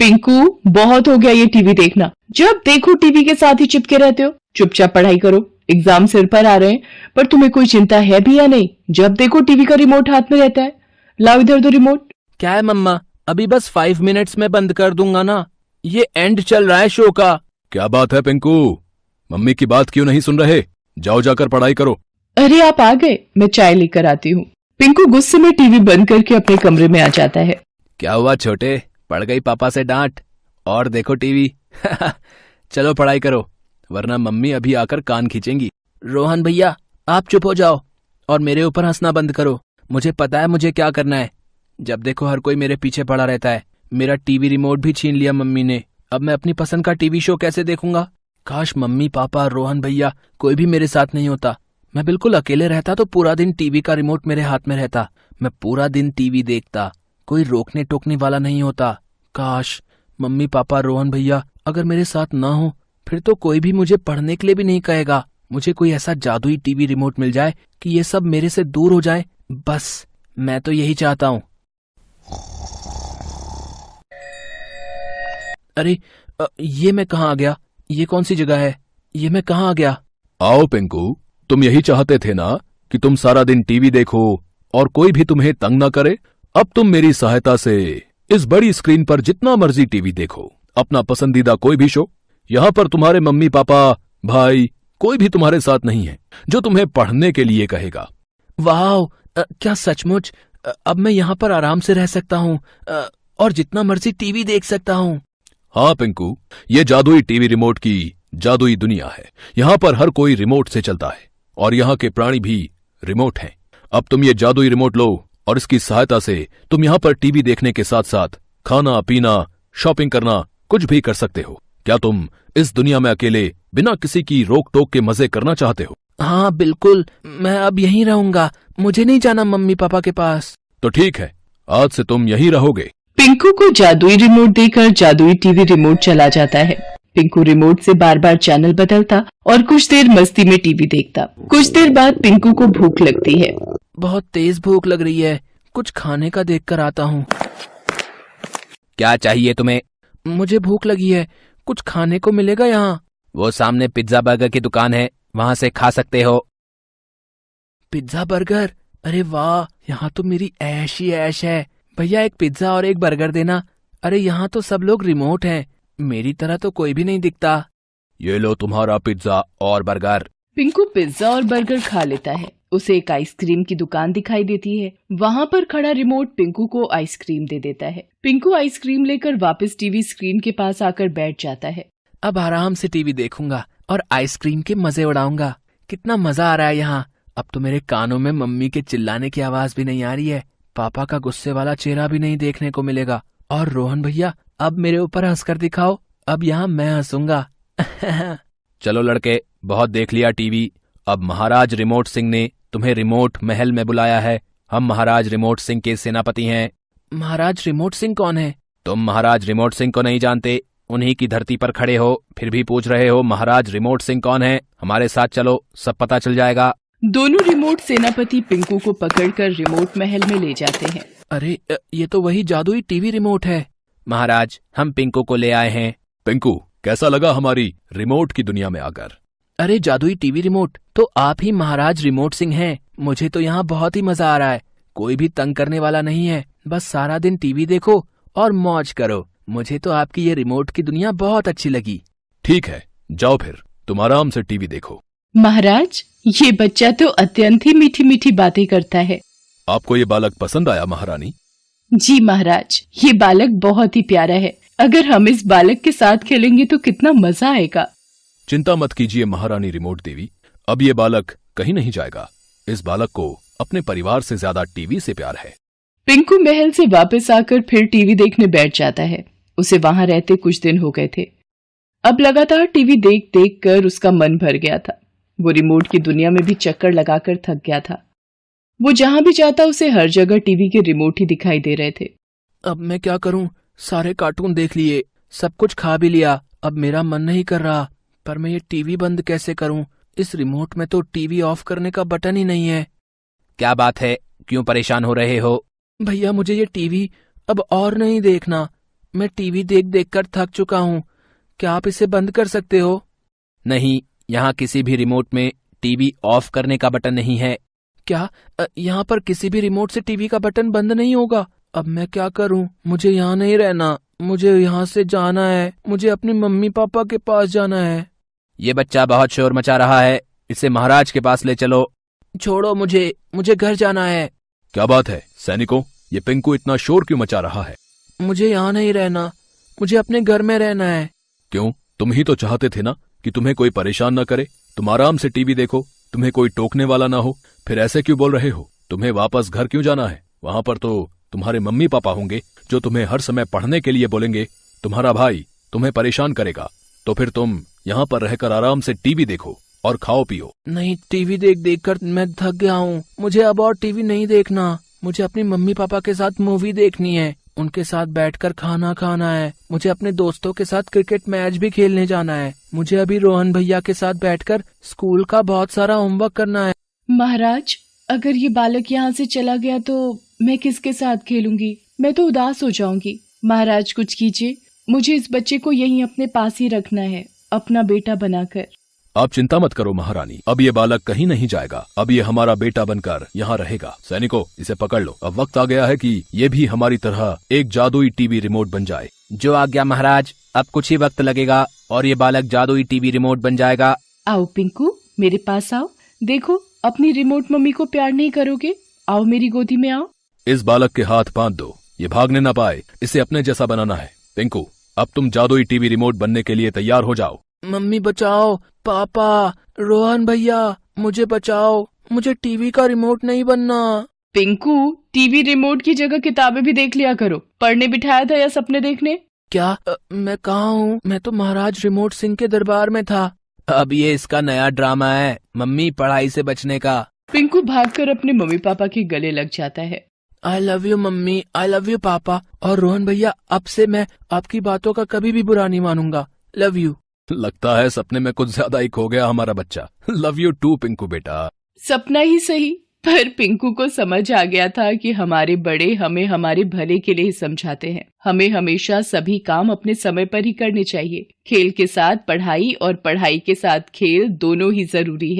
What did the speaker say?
पिंकू बहुत हो गया ये टीवी देखना जब देखो टीवी के साथ ही चिपके रहते हो चुपचाप पढ़ाई करो एग्जाम सिर पर आ रहे हैं पर तुम्हें कोई चिंता है भी या नहीं जब देखो टीवी का रिमोट हाथ में रहता है लाओ इधर दो रिमोट क्या है मम्मा अभी बस फाइव मिनट्स में बंद कर दूंगा ना ये एंड चल रहा है शो का क्या बात है पिंकू मम्मी की बात क्यों नहीं सुन रहे जाओ जाकर पढ़ाई करो अरे आप आ गए मैं चाय लेकर आती हूँ पिंकू गुस्से में टीवी बंद करके अपने कमरे में आ जाता है क्या हुआ छोटे पड़ गई पापा से डांट और देखो टीवी चलो पढ़ाई करो वरना मम्मी अभी आकर कान खींचेंगी रोहन भैया आप चुप हो जाओ और मेरे ऊपर हंसना बंद करो मुझे पता है मुझे क्या करना है जब देखो हर कोई मेरे पीछे पड़ा रहता है मेरा टीवी रिमोट भी छीन लिया मम्मी ने अब मैं अपनी पसंद का टीवी शो कैसे देखूंगा काश मम्मी पापा रोहन भैया कोई भी मेरे साथ नहीं होता मैं बिल्कुल अकेले रहता तो पूरा दिन टीवी का रिमोट मेरे हाथ में रहता मैं पूरा दिन टीवी देखता कोई रोकने टोकने वाला नहीं होता काश मम्मी पापा रोहन भैया अगर मेरे साथ ना हो फिर तो कोई भी मुझे पढ़ने के लिए भी नहीं कहेगा मुझे कोई ऐसा जादुई टीवी रिमोट मिल जाए कि ये सब मेरे से दूर हो जाए बस मैं तो यही चाहता हूँ अरे ये मैं कहाँ आ गया ये कौन सी जगह है ये मैं कहाँ आ गया आओ पिंकू तुम यही चाहते थे ना कि तुम सारा दिन टीवी देखो और कोई भी तुम्हें तंग ना करे अब तुम मेरी सहायता से इस बड़ी स्क्रीन पर जितना मर्जी टीवी देखो अपना पसंदीदा कोई भी शो यहाँ पर तुम्हारे मम्मी पापा भाई कोई भी तुम्हारे साथ नहीं है जो तुम्हें पढ़ने के लिए कहेगा वाह क्या सचमुच अब मैं यहाँ पर आराम से रह सकता हूँ और जितना मर्जी टीवी देख सकता हूँ हाँ पिंकू ये जादुई टीवी रिमोट की जादुई दुनिया है यहाँ पर हर कोई रिमोट से चलता है और यहाँ के प्राणी भी रिमोट हैं अब तुम ये जादुई रिमोट लो और इसकी सहायता से तुम यहाँ पर टीवी देखने के साथ साथ खाना पीना शॉपिंग करना कुछ भी कर सकते हो क्या तुम इस दुनिया में अकेले बिना किसी की रोक टोक के मजे करना चाहते हो हाँ बिल्कुल मैं अब यहीं रहूंगा मुझे नहीं जाना मम्मी पापा के पास तो ठीक है आज से तुम यहीं रहोगे पिंकू को जादुई रिमोट देकर जादुई टीवी रिमोट चला जाता है पिंकू रिमोट से बार बार चैनल बदलता और कुछ देर मस्ती में टीवी देखता कुछ देर बाद पिंकू को भूख लगती है बहुत तेज भूख लग रही है कुछ खाने का देख कर आता हूँ क्या चाहिए तुम्हें मुझे भूख लगी है कुछ खाने को मिलेगा यहाँ वो सामने पिज्जा बर्गर की दुकान है वहाँ से खा सकते हो पिज्जा बर्गर अरे वाह यहाँ तो मेरी ऐश ही ऐश है भैया एक पिज्जा और एक बर्गर देना अरे यहाँ तो सब लोग रिमोट हैं मेरी तरह तो कोई भी नहीं दिखता ये लो तुम्हारा पिज्जा और बर्गर पिंकू पिज्जा और बर्गर खा लेता है उसे एक आइसक्रीम की दुकान दिखाई देती है वहाँ पर खड़ा रिमोट पिंकू को आइसक्रीम दे देता है पिंकू आइसक्रीम लेकर वापस टीवी स्क्रीन के पास आकर बैठ जाता है अब आराम से टीवी देखूंगा और आइसक्रीम के मजे उड़ाऊंगा कितना मजा आ रहा है यहाँ अब तो मेरे कानों में मम्मी के चिल्लाने की आवाज भी नहीं आ रही है पापा का गुस्से वाला चेहरा भी नहीं देखने को मिलेगा और रोहन भैया अब मेरे ऊपर हंसकर दिखाओ अब यहाँ मैं हंसूंगा चलो लड़के बहुत देख लिया टीवी अब महाराज रिमोट सिंह ने तुम्हें रिमोट महल में बुलाया है हम महाराज रिमोट सिंह के सेनापति हैं महाराज रिमोट सिंह कौन है तुम महाराज रिमोट सिंह को नहीं जानते उन्हीं की धरती पर खड़े हो फिर भी पूछ रहे हो महाराज रिमोट सिंह कौन है हमारे साथ चलो सब पता चल जाएगा दोनों रिमोट सेनापति पिंकू को पकड़कर रिमोट महल में ले जाते हैं अरे ये तो वही जादुई टीवी रिमोट है महाराज हम पिंकू को ले आए हैं पिंकू कैसा लगा हमारी रिमोट की दुनिया में आकर अरे जादुई टीवी रिमोट तो आप ही महाराज रिमोट सिंह हैं मुझे तो यहाँ बहुत ही मजा आ रहा है कोई भी तंग करने वाला नहीं है बस सारा दिन टीवी देखो और मौज करो मुझे तो आपकी ये रिमोट की दुनिया बहुत अच्छी लगी ठीक है जाओ फिर तुम आराम से टीवी देखो महाराज ये बच्चा तो अत्यंत ही मीठी मीठी बातें करता है आपको ये बालक पसंद आया महारानी जी महाराज ये बालक बहुत ही प्यारा है अगर हम इस बालक के साथ खेलेंगे तो कितना मजा आएगा चिंता मत कीजिए महारानी रिमोट देवी अब ये बालक कहीं नहीं जाएगा इस बालक को अपने परिवार से ज्यादा टीवी से प्यार है पिंकू महल से वापस आकर फिर टीवी देखने बैठ जाता है उसे वहां रहते कुछ दिन हो गए थे अब लगातार टीवी देख देख कर उसका मन भर गया था वो रिमोट की दुनिया में भी चक्कर लगाकर थक गया था वो जहां भी जाता उसे हर जगह टीवी के रिमोट ही दिखाई दे रहे थे अब मैं क्या करूं सारे कार्टून देख लिए सब कुछ खा भी लिया अब मेरा मन नहीं कर रहा पर मैं ये टीवी बंद कैसे करूं इस रिमोट में तो टीवी ऑफ करने का बटन ही नहीं है क्या बात है क्यों परेशान हो रहे हो भैया मुझे ये टीवी अब और नहीं देखना मैं टीवी देख देख कर थक चुका हूँ क्या आप इसे बंद कर सकते हो नहीं यहाँ किसी भी रिमोट में टीवी ऑफ करने का बटन नहीं है क्या यहाँ पर किसी भी रिमोट से टीवी का बटन बंद नहीं होगा अब मैं क्या करूँ मुझे यहाँ नहीं रहना मुझे यहाँ से जाना है मुझे अपनी मम्मी पापा के पास जाना है ये बच्चा बहुत शोर मचा रहा है इसे महाराज के पास ले चलो छोड़ो मुझे मुझे घर जाना है क्या बात है सैनिकों ये पिंकू इतना शोर क्यों मचा रहा है मुझे यहाँ नहीं रहना मुझे अपने घर में रहना है क्यों तुम ही तो चाहते थे ना कि तुम्हें कोई परेशान ना करे तुम आराम से टीवी देखो तुम्हें कोई टोकने वाला ना हो फिर ऐसे क्यों बोल रहे हो तुम्हें वापस घर क्यों जाना है वहाँ पर तो तुम्हारे मम्मी पापा होंगे जो तुम्हें हर समय पढ़ने के लिए बोलेंगे तुम्हारा भाई तुम्हें परेशान करेगा तो फिर तुम यहाँ पर रहकर आराम से टीवी देखो और खाओ पियो नहीं टीवी देख देख कर मैं थक गया हूँ मुझे अब और टीवी नहीं देखना मुझे अपनी मम्मी पापा के साथ मूवी देखनी है उनके साथ बैठकर खाना खाना है मुझे अपने दोस्तों के साथ क्रिकेट मैच भी खेलने जाना है मुझे अभी रोहन भैया के साथ बैठकर स्कूल का बहुत सारा होमवर्क करना है महाराज अगर ये बालक यहाँ से चला गया तो मैं किसके साथ खेलूंगी मैं तो उदास हो जाऊंगी महाराज कुछ कीजिए मुझे इस बच्चे को यहीं अपने पास ही रखना है अपना बेटा बनाकर आप चिंता मत करो महारानी अब ये बालक कहीं नहीं जाएगा अब ये हमारा बेटा बनकर यहाँ रहेगा सैनिकों इसे पकड़ लो अब वक्त आ गया है कि ये भी हमारी तरह एक जादुई टीवी रिमोट बन जाए जो आ गया महाराज अब कुछ ही वक्त लगेगा और ये बालक जादुई टीवी रिमोट बन जाएगा आओ पिंकू मेरे पास आओ देखो अपनी रिमोट मम्मी को प्यार नहीं करोगे आओ मेरी गोदी में आओ इस बालक के हाथ बांध दो ये भागने न पाए इसे अपने जैसा बनाना है पिंकू अब तुम जादुई टीवी रिमोट बनने के लिए तैयार हो जाओ मम्मी बचाओ पापा रोहन भैया मुझे बचाओ मुझे टीवी का रिमोट नहीं बनना पिंकू टीवी रिमोट की जगह किताबें भी देख लिया करो पढ़ने बिठाया था या सपने देखने क्या आ, मैं कहा हूँ मैं तो महाराज रिमोट सिंह के दरबार में था अब ये इसका नया ड्रामा है मम्मी पढ़ाई से बचने का पिंकू भागकर अपने मम्मी पापा के गले लग जाता है I love you mummy I love you papa और रोहन भैया अब से मैं आपकी बातों का कभी भी बुरा नहीं मानूंगा लव यू लगता है सपने में कुछ ज्यादा ही खो गया हमारा बच्चा लव यू टू पिंकू बेटा सपना ही सही पर पिंकू को समझ आ गया था कि हमारे बड़े हमें हमारे भले के लिए समझाते हैं हमें हमेशा सभी काम अपने समय पर ही करने चाहिए खेल के साथ पढ़ाई और पढ़ाई के साथ खेल दोनों ही जरूरी है